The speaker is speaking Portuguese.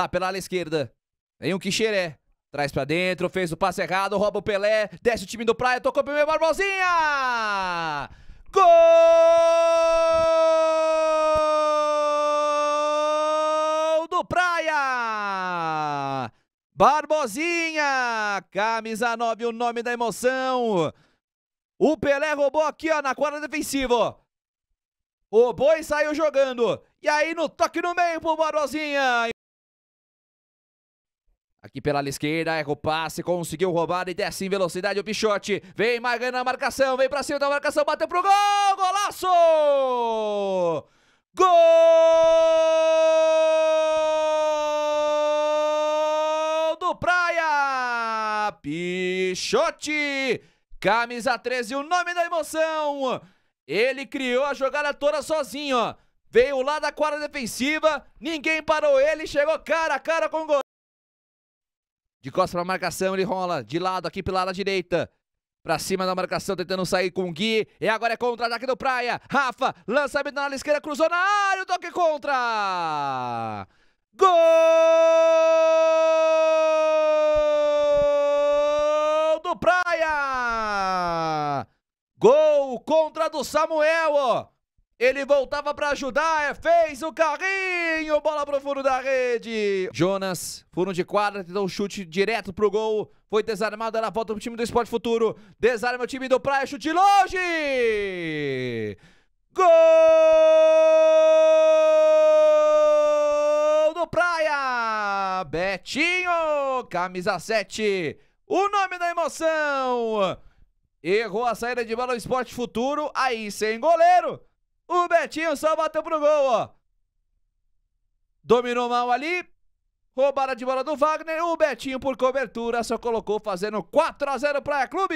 Lá pela ala esquerda. Vem o Quixeré. Traz pra dentro, fez o passe errado, rouba o Pelé. Desce o time do Praia, tocou pro meu Barbosinha! Gol do Praia! Barbosinha! Camisa 9, o nome da emoção. O Pelé roubou aqui, ó, na quadra defensiva. O Boi saiu jogando. E aí no toque no meio pro Barbosinha. Aqui pela esquerda, erra o passe, conseguiu roubar e desce em velocidade o Pichote. Vem Magana na marcação, vem pra cima da marcação, bateu pro gol! Golaço! Gol do Praia! Pichote! Camisa 13, o nome da emoção! Ele criou a jogada toda sozinho, ó. Veio lá da quadra defensiva, ninguém parou ele, chegou cara a cara com o gol. De costas pra marcação, ele rola. De lado, aqui pela ala direita. Pra cima da marcação, tentando sair com o Gui. E agora é contra-ataque do Praia. Rafa, lançamento na ala esquerda, cruzou na área, o toque contra! Gol do Praia! Gol contra do Samuel, ó! Ele voltava para ajudar, é, fez o carrinho, bola pro fundo da rede. Jonas, fundo de quadra, tentou um chute direto pro gol. Foi desarmado, ela volta pro time do Esporte Futuro. Desarma o time do Praia, chute longe! Gol do Praia! Betinho, camisa 7, o nome da emoção. Errou a saída de bola do Esporte Futuro, aí sem goleiro. O Betinho só bateu pro gol, ó. Dominou mal ali. Roubada de bola do Wagner. O Betinho por cobertura só colocou fazendo 4 a 0 Praia Clube.